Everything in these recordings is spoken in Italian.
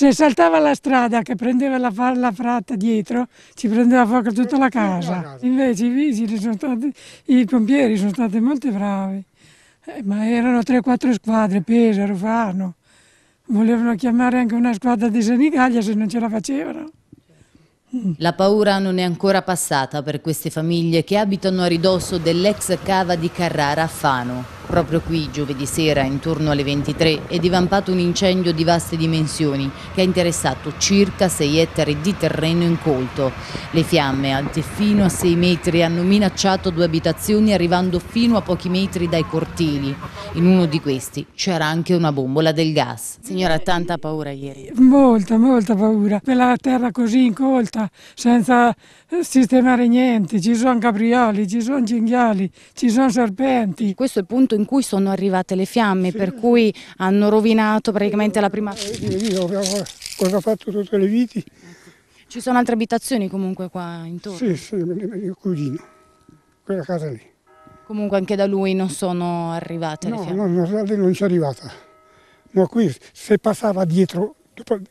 se saltava la strada che prendeva la, la fratta dietro, ci prendeva fuoco tutta la casa. Invece i vigili sono stati, i pompieri sono stati molto bravi, eh, ma erano 3-4 squadre, Pesaro, Fano. Volevano chiamare anche una squadra di Senigallia se non ce la facevano. Mm. La paura non è ancora passata per queste famiglie che abitano a ridosso dell'ex cava di Carrara a Fano. Proprio qui, giovedì sera, intorno alle 23, è divampato un incendio di vaste dimensioni che ha interessato circa 6 ettari di terreno incolto. Le fiamme, alte fino a 6 metri, hanno minacciato due abitazioni arrivando fino a pochi metri dai cortili. In uno di questi c'era anche una bombola del gas. Signora, tanta paura ieri? Molta, molta paura. Quella terra così incolta, senza eh, sistemare niente, ci sono caprioli, ci sono cinghiali, ci sono serpenti. Questo è il punto in cui sono arrivate le fiamme, sì. per cui hanno rovinato praticamente la prima... Eh, eh, io ho fatto tutte le viti. Ci sono altre abitazioni comunque qua intorno? Sì, sì, mio cugino, quella casa lì. Comunque anche da lui non sono arrivate no, le fiamme? No, lui non c'è arrivata. Ma qui se passava dietro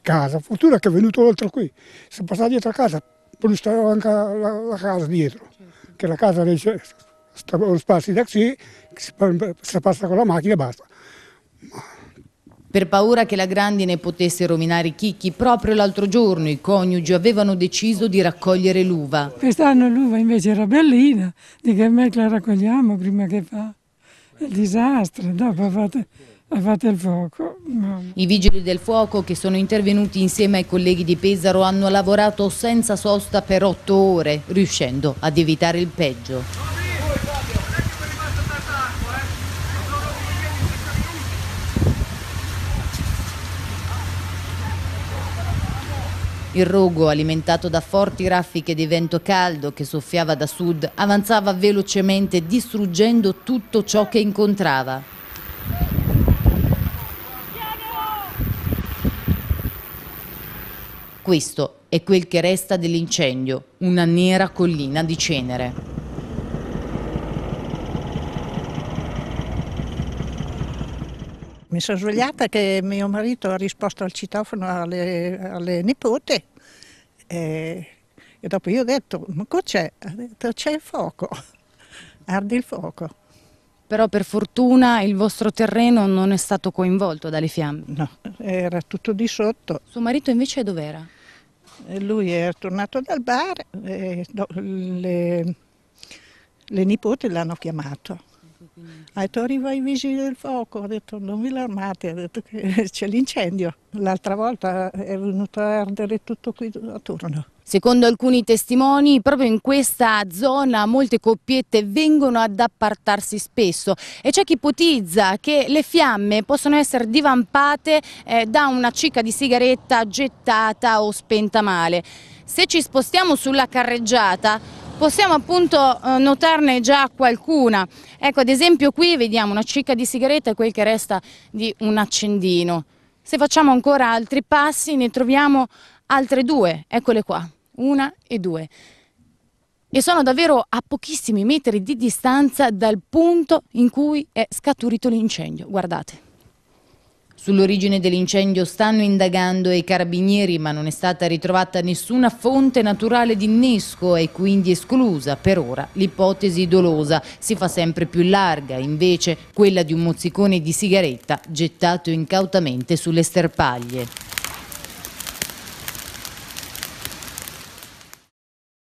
casa, fortuna che è venuto oltre qui, se passava dietro casa, poi stava anche la, la casa dietro, certo. che la casa era spazio di taxi, si passa con la macchina e basta. Per paura che la grandine potesse rovinare i chicchi, proprio l'altro giorno i coniugi avevano deciso di raccogliere l'uva. Quest'anno l'uva invece era bellina, di che me la raccogliamo prima che fa il disastro, dopo fate, fate il fuoco. No. I vigili del fuoco che sono intervenuti insieme ai colleghi di Pesaro hanno lavorato senza sosta per otto ore, riuscendo ad evitare il peggio. Il rogo, alimentato da forti raffiche di vento caldo che soffiava da sud, avanzava velocemente distruggendo tutto ciò che incontrava. Questo è quel che resta dell'incendio, una nera collina di cenere. Mi sono svegliata che mio marito ha risposto al citofono alle, alle nipote e, e dopo io ho detto, ma cos'è? Ha detto, c'è il fuoco, arde il fuoco. Però per fortuna il vostro terreno non è stato coinvolto dalle fiamme. No, era tutto di sotto. Suo marito invece dov'era? Lui è tornato dal bar e le, le nipoti l'hanno chiamato ha detto arriva i vigili del fuoco, ha detto non vi l'armate, ha detto che c'è l'incendio. L'altra volta è venuto a ardere tutto qui a turno. Secondo alcuni testimoni, proprio in questa zona molte coppiette vengono ad appartarsi spesso e c'è chi ipotizza che le fiamme possono essere divampate eh, da una cicca di sigaretta gettata o spenta male. Se ci spostiamo sulla carreggiata, possiamo appunto eh, notarne già qualcuna. Ecco, ad esempio qui vediamo una cicca di sigaretta e quel che resta di un accendino. Se facciamo ancora altri passi ne troviamo altre due, eccole qua, una e due. E sono davvero a pochissimi metri di distanza dal punto in cui è scaturito l'incendio, guardate. Sull'origine dell'incendio stanno indagando i carabinieri, ma non è stata ritrovata nessuna fonte naturale di innesco e quindi esclusa per ora l'ipotesi dolosa. Si fa sempre più larga invece quella di un mozzicone di sigaretta gettato incautamente sulle sterpaglie.